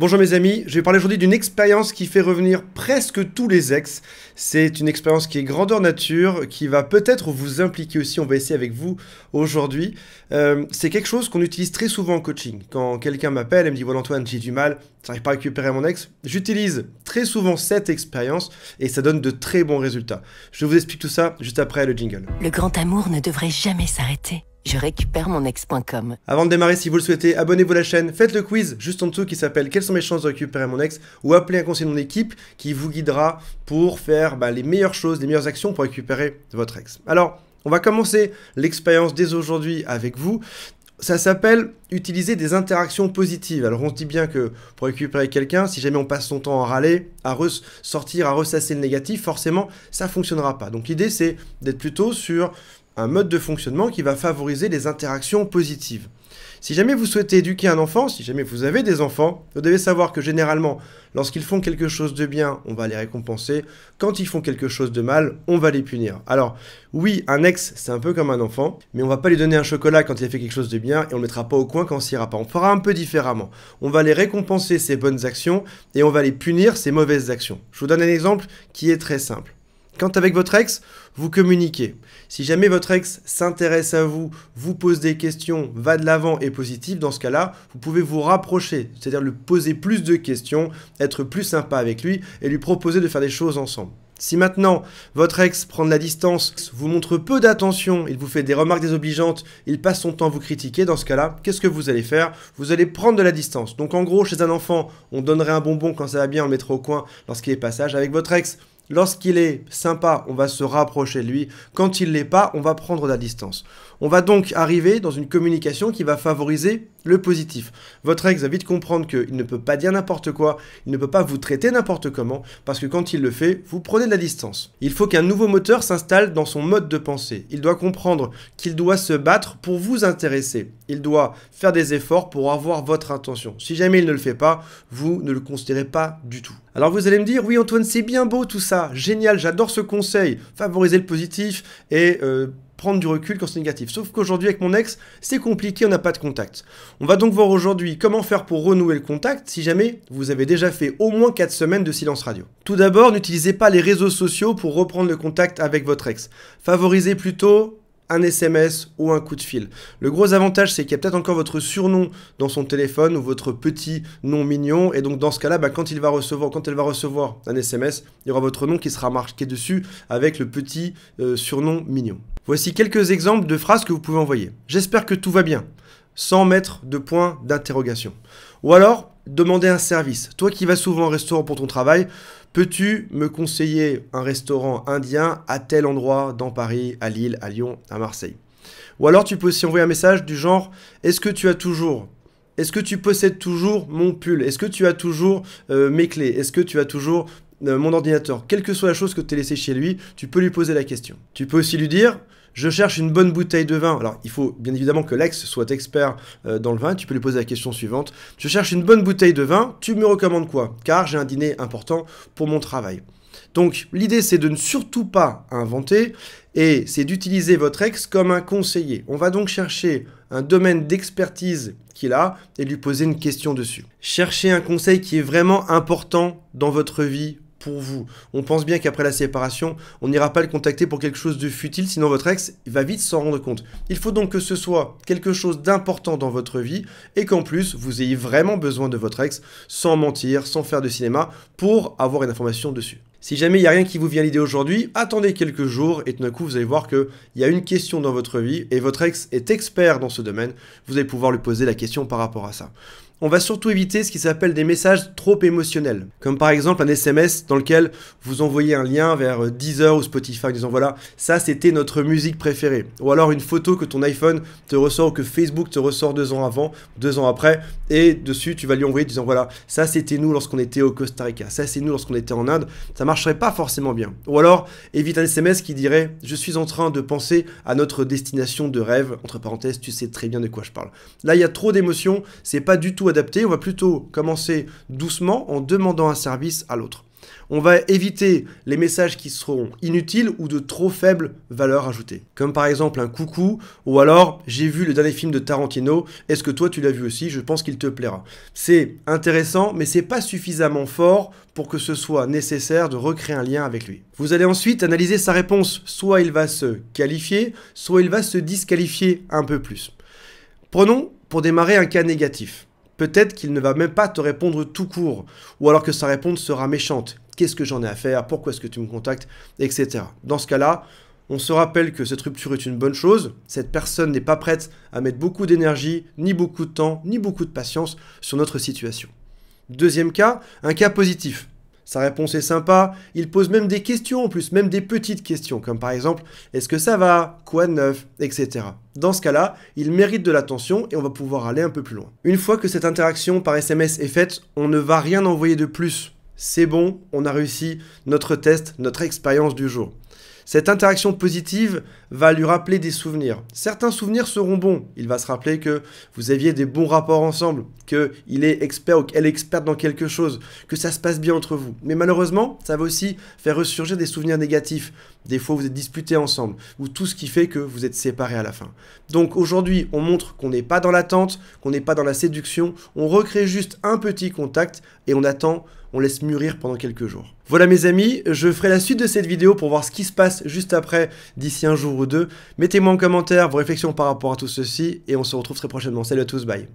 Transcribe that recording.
Bonjour mes amis, je vais parler aujourd'hui d'une expérience qui fait revenir presque tous les ex. C'est une expérience qui est grandeur nature, qui va peut-être vous impliquer aussi, on va essayer avec vous aujourd'hui. Euh, c'est quelque chose qu'on utilise très souvent en coaching. Quand quelqu'un m'appelle et me dit voilà Antoine, j'ai du mal, j'arrive pas à récupérer mon ex, j'utilise très souvent cette expérience et ça donne de très bons résultats. Je vous explique tout ça juste après le jingle. Le grand amour ne devrait jamais s'arrêter je récupère mon ex.com. Avant de démarrer, si vous le souhaitez, abonnez-vous à la chaîne, faites le quiz juste en dessous qui s'appelle Quelles sont mes chances de récupérer mon ex ou appelez un conseiller de mon équipe qui vous guidera pour faire bah, les meilleures choses, les meilleures actions pour récupérer votre ex. Alors, on va commencer l'expérience dès aujourd'hui avec vous. Ça s'appelle utiliser des interactions positives. Alors on se dit bien que pour récupérer quelqu'un, si jamais on passe son temps à râler, à ressortir, à ressasser le négatif, forcément ça ne fonctionnera pas. Donc l'idée c'est d'être plutôt sur un mode de fonctionnement qui va favoriser les interactions positives. Si jamais vous souhaitez éduquer un enfant, si jamais vous avez des enfants, vous devez savoir que généralement, lorsqu'ils font quelque chose de bien, on va les récompenser. Quand ils font quelque chose de mal, on va les punir. Alors, oui, un ex, c'est un peu comme un enfant, mais on va pas lui donner un chocolat quand il a fait quelque chose de bien et on le mettra pas au coin quand il ira pas. On fera un peu différemment. On va les récompenser ses bonnes actions et on va les punir ses mauvaises actions. Je vous donne un exemple qui est très simple. Quand avec votre ex, vous communiquez. Si jamais votre ex s'intéresse à vous, vous pose des questions, va de l'avant et positif, dans ce cas-là, vous pouvez vous rapprocher, c'est-à-dire lui poser plus de questions, être plus sympa avec lui et lui proposer de faire des choses ensemble. Si maintenant votre ex prend de la distance, vous montre peu d'attention, il vous fait des remarques désobligeantes, il passe son temps à vous critiquer, dans ce cas-là, qu'est-ce que vous allez faire Vous allez prendre de la distance. Donc en gros, chez un enfant, on donnerait un bonbon quand ça va bien, on le mettrait au coin lorsqu'il est passage. Avec votre ex, Lorsqu'il est sympa, on va se rapprocher de lui. Quand il l'est pas, on va prendre de la distance. On va donc arriver dans une communication qui va favoriser le positif. Votre ex va vite comprendre qu'il ne peut pas dire n'importe quoi, il ne peut pas vous traiter n'importe comment, parce que quand il le fait, vous prenez de la distance. Il faut qu'un nouveau moteur s'installe dans son mode de pensée. Il doit comprendre qu'il doit se battre pour vous intéresser. Il doit faire des efforts pour avoir votre intention. Si jamais il ne le fait pas, vous ne le considérez pas du tout. Alors vous allez me dire, oui Antoine, c'est bien beau tout ça, génial, j'adore ce conseil, favoriser le positif et... Euh, prendre du recul quand c'est négatif. Sauf qu'aujourd'hui avec mon ex, c'est compliqué, on n'a pas de contact. On va donc voir aujourd'hui comment faire pour renouer le contact si jamais vous avez déjà fait au moins 4 semaines de silence radio. Tout d'abord, n'utilisez pas les réseaux sociaux pour reprendre le contact avec votre ex. Favorisez plutôt un SMS ou un coup de fil. Le gros avantage, c'est qu'il y a peut-être encore votre surnom dans son téléphone ou votre petit nom mignon. Et donc, dans ce cas-là, bah, quand, il va recevoir, quand elle va recevoir un SMS, il y aura votre nom qui sera marqué dessus avec le petit euh, surnom mignon. Voici quelques exemples de phrases que vous pouvez envoyer. J'espère que tout va bien, sans mettre de point d'interrogation. Ou alors, demander un service. Toi qui vas souvent au restaurant pour ton travail, peux-tu me conseiller un restaurant indien à tel endroit dans Paris, à Lille, à Lyon, à Marseille Ou alors tu peux aussi envoyer un message du genre Est-ce que tu as toujours Est-ce que tu possèdes toujours mon pull Est-ce que tu as toujours euh, mes clés Est-ce que tu as toujours euh, mon ordinateur Quelle que soit la chose que tu as laissée chez lui, tu peux lui poser la question. Tu peux aussi lui dire je cherche une bonne bouteille de vin. Alors, il faut bien évidemment que l'ex soit expert euh, dans le vin. Tu peux lui poser la question suivante. Je cherche une bonne bouteille de vin. Tu me recommandes quoi Car j'ai un dîner important pour mon travail. Donc, l'idée, c'est de ne surtout pas inventer et c'est d'utiliser votre ex comme un conseiller. On va donc chercher un domaine d'expertise qu'il a et lui poser une question dessus. Cherchez un conseil qui est vraiment important dans votre vie pour vous. On pense bien qu'après la séparation, on n'ira pas le contacter pour quelque chose de futile, sinon votre ex va vite s'en rendre compte. Il faut donc que ce soit quelque chose d'important dans votre vie et qu'en plus, vous ayez vraiment besoin de votre ex sans mentir, sans faire de cinéma, pour avoir une information dessus. Si jamais il n'y a rien qui vous vient l'idée aujourd'hui, attendez quelques jours et tout d'un coup vous allez voir qu'il y a une question dans votre vie et votre ex est expert dans ce domaine, vous allez pouvoir lui poser la question par rapport à ça on va surtout éviter ce qui s'appelle des messages trop émotionnels, comme par exemple un SMS dans lequel vous envoyez un lien vers euh, Deezer ou Spotify en disant voilà, ça c'était notre musique préférée, ou alors une photo que ton iPhone te ressort ou que Facebook te ressort deux ans avant, deux ans après, et dessus tu vas lui envoyer disant voilà, ça c'était nous lorsqu'on était au Costa Rica, ça c'est nous lorsqu'on était en Inde, ça marcherait pas forcément bien. Ou alors évite un SMS qui dirait je suis en train de penser à notre destination de rêve, entre parenthèses, tu sais très bien de quoi je parle. Là il y a trop d'émotions, c'est pas du tout adapter, on va plutôt commencer doucement en demandant un service à l'autre. On va éviter les messages qui seront inutiles ou de trop faible valeur ajoutée. Comme par exemple un coucou ou alors j'ai vu le dernier film de Tarantino, est-ce que toi tu l'as vu aussi Je pense qu'il te plaira. C'est intéressant mais c'est pas suffisamment fort pour que ce soit nécessaire de recréer un lien avec lui. Vous allez ensuite analyser sa réponse, soit il va se qualifier, soit il va se disqualifier un peu plus. Prenons pour démarrer un cas négatif peut-être qu'il ne va même pas te répondre tout court, ou alors que sa réponse sera méchante. Qu'est-ce que j'en ai à faire Pourquoi est-ce que tu me contactes Etc. Dans ce cas-là, on se rappelle que cette rupture est une bonne chose, cette personne n'est pas prête à mettre beaucoup d'énergie, ni beaucoup de temps, ni beaucoup de patience sur notre situation. Deuxième cas, un cas positif. Sa réponse est sympa, il pose même des questions en plus, même des petites questions, comme par exemple est-ce que ça va Quoi de neuf etc. Dans ce cas-là, il mérite de l'attention et on va pouvoir aller un peu plus loin. Une fois que cette interaction par SMS est faite, on ne va rien envoyer de plus. C'est bon, on a réussi notre test, notre expérience du jour. Cette interaction positive va lui rappeler des souvenirs. Certains souvenirs seront bons. Il va se rappeler que vous aviez des bons rapports ensemble, qu'il est expert ou qu'elle est experte dans quelque chose, que ça se passe bien entre vous. Mais malheureusement, ça va aussi faire ressurgir des souvenirs négatifs. Des fois, vous êtes disputés ensemble, ou tout ce qui fait que vous êtes séparés à la fin. Donc aujourd'hui, on montre qu'on n'est pas dans l'attente, qu'on n'est pas dans la séduction, on recrée juste un petit contact et on attend on laisse mûrir pendant quelques jours. Voilà mes amis, je ferai la suite de cette vidéo pour voir ce qui se passe juste après, d'ici un jour ou deux. Mettez-moi en commentaire vos réflexions par rapport à tout ceci, et on se retrouve très prochainement. Salut à tous, bye